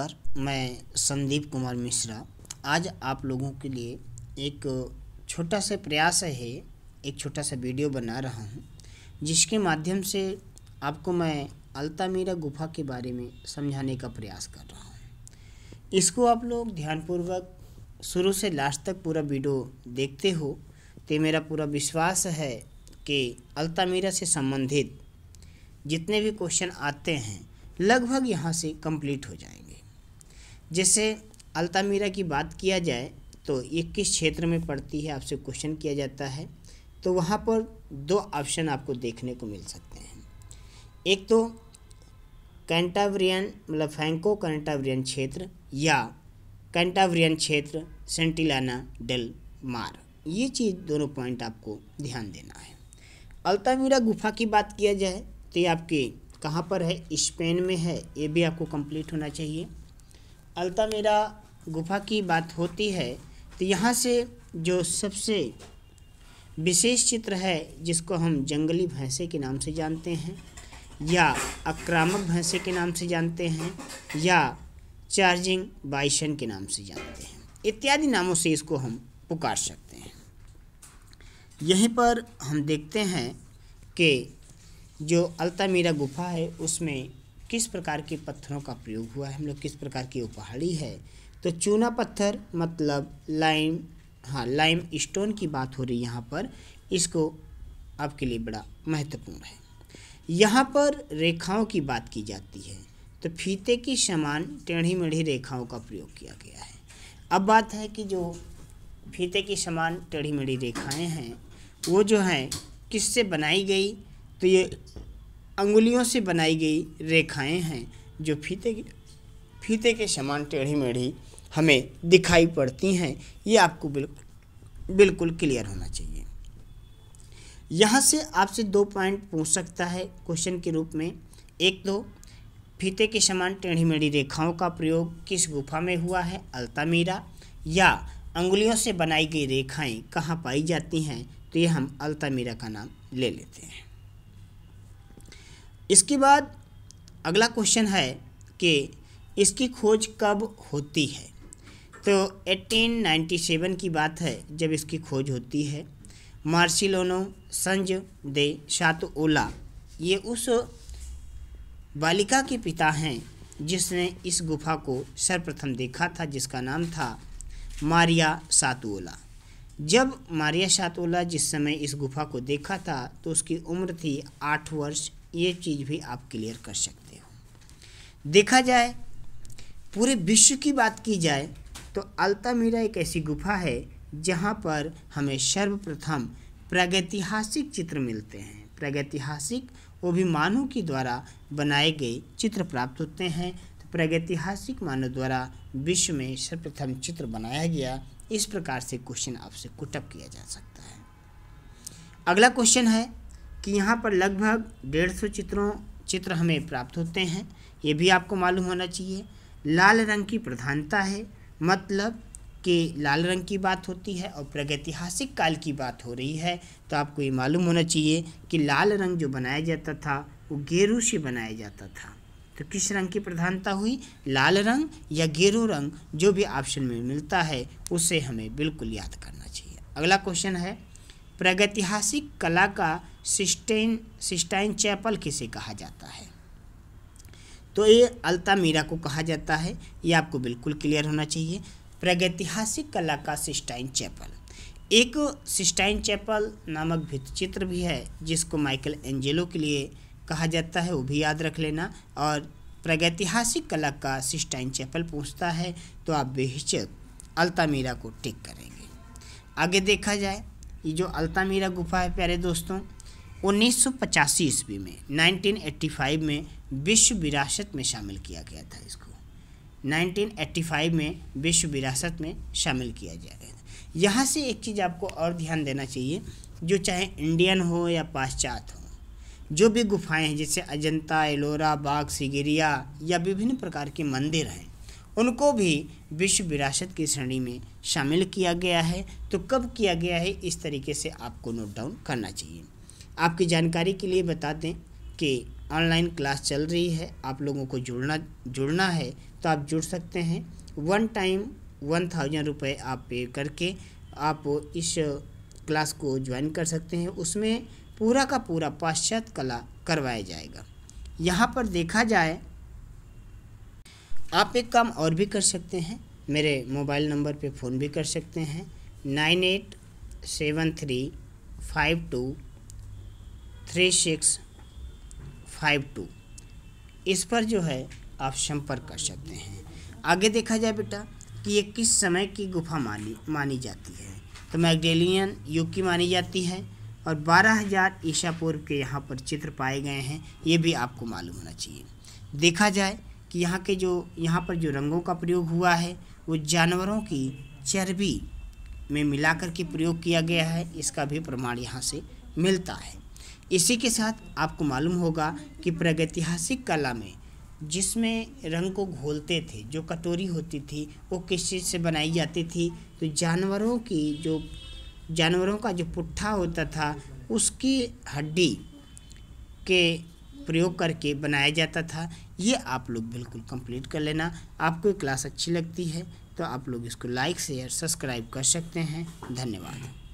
sir मैं संदीप कुमार मिश्रा आज आप लोगों के लिए एक छोटा सा प्रयास है एक छोटा सा वीडियो बना रहा हूँ जिसके माध्यम से आपको मैं अल्तामीरा गुफा के बारे में समझाने का प्रयास कर रहा हूँ इसको आप लोग ध्यानपूर्वक शुरू से लास्ट तक पूरा वीडियो देखते हो तो मेरा पूरा विश्वास है कि अल्तामीरा से संबंधित जितने भी क्वेश्चन आते हैं लगभग यहाँ से कंप्लीट हो जाएंगे जैसे अल्तामीरा की बात किया जाए तो ये किस क्षेत्र में पड़ती है आपसे क्वेश्चन किया जाता है तो वहाँ पर दो ऑप्शन आपको देखने को मिल सकते हैं एक तो कैंटावरियन मतलब फैंको कैंटावरियन क्षेत्र या कैंटावरियन क्षेत्र सेंटिलाना डेल मार ये चीज़ दोनों पॉइंट आपको ध्यान देना है अल्तामीरा गुफा की बात किया जाए तो ये आपके कहाँ पर है स्पेन में है ये भी आपको कंप्लीट होना चाहिए अल्तामीरा गुफा की बात होती है तो यहाँ से जो सबसे विशेष चित्र है जिसको हम जंगली भैंसे के नाम से जानते हैं या आक्रामक भैंसे के नाम से जानते हैं या चार्जिंग बाइशन के नाम से जानते हैं इत्यादि नामों से इसको हम पुकार सकते हैं यहीं पर हम देखते हैं कि जो अल्तामीरा गुफा है उसमें किस प्रकार के पत्थरों का प्रयोग हुआ है हम लोग किस प्रकार की उपहाड़ी है तो चूना पत्थर मतलब लाइम हाँ लाइम स्टोन की बात हो रही है यहाँ पर इसको आपके लिए बड़ा महत्वपूर्ण है यहाँ पर रेखाओं की बात की जाती है तो फीते की समान टेढ़ी मेढ़ी रेखाओं का प्रयोग किया गया है अब बात है कि जो फीते की समान टेढ़ी मेढ़ी रेखाएं हैं वो जो हैं किससे बनाई गई तो ये अंगुलियों से बनाई गई रेखाएं हैं जो फीते फीते के समान टेढ़ी मेढ़ी हमें दिखाई पड़ती हैं ये आपको बिल्कुल बिल्कुल क्लियर होना चाहिए यहाँ से आपसे दो पॉइंट पूछ सकता है क्वेश्चन के रूप में एक तो फीते के समान टेढ़ी मेढ़ी रेखाओं का प्रयोग किस गुफा में हुआ है अल्तामीरा या अंगुलियों से बनाई गई रेखाएं कहाँ पाई जाती हैं तो ये हम अल्तामीरा का नाम ले लेते हैं इसके बाद अगला क्वेश्चन है कि इसकी खोज कब होती है तो 1897 की बात है जब इसकी खोज होती है मार्सिलोनो संज दे शातओला ये उस बालिका के पिता हैं जिसने इस गुफा को सर्वप्रथम देखा था जिसका नाम था मारिया सातुओला जब मारिया सातुओला जिस समय इस गुफा को देखा था तो उसकी उम्र थी आठ वर्ष ये चीज़ भी आप क्लियर कर सकते हो देखा जाए पूरे विश्व की बात की जाए तो अल्तामीरा एक ऐसी गुफा है जहाँ पर हमें सर्वप्रथम प्रागैतिहासिक चित्र मिलते हैं प्रागैतिहासिक वो भी मानव के द्वारा बनाए गए चित्र प्राप्त होते हैं तो प्रागैतिहासिक मानव द्वारा विश्व में सर्वप्रथम चित्र बनाया गया इस प्रकार से क्वेश्चन आपसे कुटअप किया जा सकता है अगला क्वेश्चन है कि यहाँ पर लगभग डेढ़ सौ चित्रों चित्र हमें प्राप्त होते हैं ये भी आपको मालूम होना चाहिए लाल रंग की प्रधानता है मतलब कि लाल रंग की बात होती है और प्रागैतिहासिक काल की बात हो रही है तो आपको ये मालूम होना चाहिए कि लाल रंग जो बनाया जाता था वो गेरू से बनाया जाता था तो किस रंग की प्रधानता हुई लाल रंग या गेरू रंग जो भी ऑप्शन में मिलता है उसे हमें बिल्कुल याद करना चाहिए अगला क्वेश्चन है प्रागैतिहासिक कला का सिस्टेन सिस्टाइन चैपल किसे कहा जाता है तो ये अल्तामीरा को कहा जाता है ये आपको बिल्कुल क्लियर होना चाहिए प्रागैतिहासिक कला का सिस्टाइन चैपल एक सिस्टाइन चैपल नामक भित्तचित्र भी है जिसको माइकल एंजेलो के लिए कहा जाता है वो भी याद रख लेना और प्रागैतिहासिक कला का सिस्टाइन चैपल पूछता है तो आप बेहिचक अल्तामीरा को टिक करेंगे आगे देखा जाए ये जो अल्तामीरा गुफा है प्यारे दोस्तों 1985 ईस्वी में 1985 में विश्व विरासत में शामिल किया गया था इसको 1985 में विश्व विरासत में शामिल किया था यहाँ से एक चीज़ आपको और ध्यान देना चाहिए जो चाहे इंडियन हो या पाश्चात हो जो भी गुफाएं हैं जैसे अजंता एलोरा बाग सिगिरिया या विभिन्न प्रकार के मंदिर हैं उनको भी विश्व विरासत की श्रेणी में शामिल किया गया है तो कब किया गया है इस तरीके से आपको नोट डाउन करना चाहिए आपकी जानकारी के लिए बता दें कि ऑनलाइन क्लास चल रही है आप लोगों को जुड़ना जुड़ना है तो आप जुड़ सकते हैं वन टाइम वन थाउजेंड रुपये आप पे करके आप इस क्लास को ज्वाइन कर सकते हैं उसमें पूरा का पूरा पाश्चात्य कला करवाया जाएगा यहाँ पर देखा जाए आप एक काम और भी कर सकते हैं मेरे मोबाइल नंबर पे फ़ोन भी कर सकते हैं nine eight seven three five two three six five two इस पर जो है आप संपर्क कर सकते हैं आगे देखा जाए बेटा कि ये किस समय की गुफा मानी मानी जाती है तो मैगडेलियन युग की मानी जाती है और बारह हज़ार ईशा पूर्व के यहाँ पर चित्र पाए गए हैं ये भी आपको मालूम होना चाहिए देखा जाए कि यहाँ के जो यहाँ पर जो रंगों का प्रयोग हुआ है वो जानवरों की चर्बी में मिलाकर के प्रयोग किया गया है इसका भी प्रमाण यहाँ से मिलता है इसी के साथ आपको मालूम होगा कि प्रगतिहासिक कला में जिसमें रंग को घोलते थे जो कटोरी होती थी वो किस चीज़ से बनाई जाती थी तो जानवरों की जो जानवरों का जो पुट्ठा होता था उसकी हड्डी के प्रयोग करके बनाया जाता था ये आप लोग बिल्कुल कंप्लीट कर लेना आपको क्लास अच्छी लगती है तो आप लोग इसको लाइक शेयर सब्सक्राइब कर सकते हैं धन्यवाद